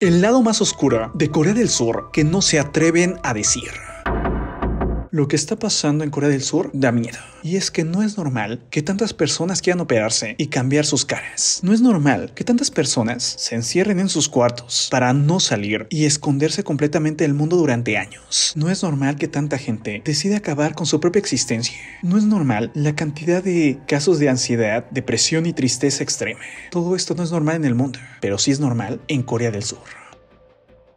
El lado más oscuro de Corea del Sur que no se atreven a decir. Lo que está pasando en Corea del Sur da miedo. Y es que no es normal que tantas personas quieran operarse y cambiar sus caras. No es normal que tantas personas se encierren en sus cuartos para no salir y esconderse completamente del mundo durante años. No es normal que tanta gente decida acabar con su propia existencia. No es normal la cantidad de casos de ansiedad, depresión y tristeza extrema. Todo esto no es normal en el mundo, pero sí es normal en Corea del Sur.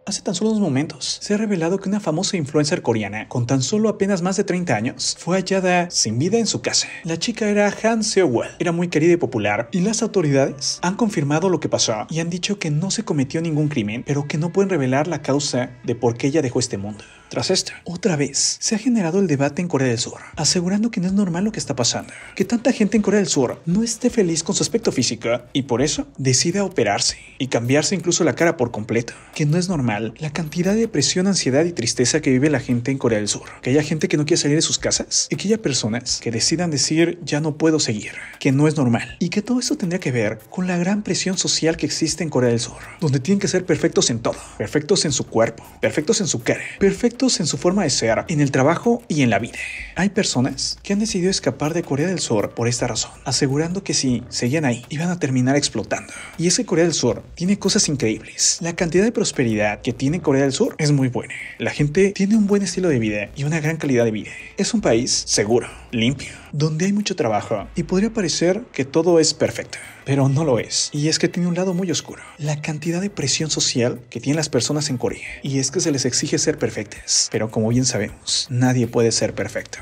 Hace tan solo unos momentos se ha revelado que una famosa influencer coreana, con tan solo apenas más de 30 años, fue hallada sin vida en su casa. La chica era Han seo era muy querida y popular, y las autoridades han confirmado lo que pasó y han dicho que no se cometió ningún crimen, pero que no pueden revelar la causa de por qué ella dejó este mundo. Tras esto, otra vez, se ha generado el debate en Corea del Sur, asegurando que no es normal lo que está pasando, que tanta gente en Corea del Sur no esté feliz con su aspecto físico y por eso decida operarse y cambiarse incluso la cara por completo, que no es normal la cantidad de presión, ansiedad y tristeza que vive la gente en Corea del Sur, que haya gente que no quiere salir de sus casas y que haya personas que decidan decir ya no puedo seguir, que no es normal y que todo eso tendría que ver con la gran presión social que existe en Corea del Sur, donde tienen que ser perfectos en todo, perfectos en su cuerpo, perfectos en su cara, perfectos en su forma de ser, en el trabajo y en la vida. Hay personas que han decidido escapar de Corea del Sur por esta razón, asegurando que si seguían ahí, iban a terminar explotando. Y ese Corea del Sur tiene cosas increíbles. La cantidad de prosperidad que tiene Corea del Sur es muy buena. La gente tiene un buen estilo de vida y una gran calidad de vida. Es un país seguro limpio, donde hay mucho trabajo y podría parecer que todo es perfecto, pero no lo es. Y es que tiene un lado muy oscuro, la cantidad de presión social que tienen las personas en Corea. Y es que se les exige ser perfectas, pero como bien sabemos, nadie puede ser perfecto.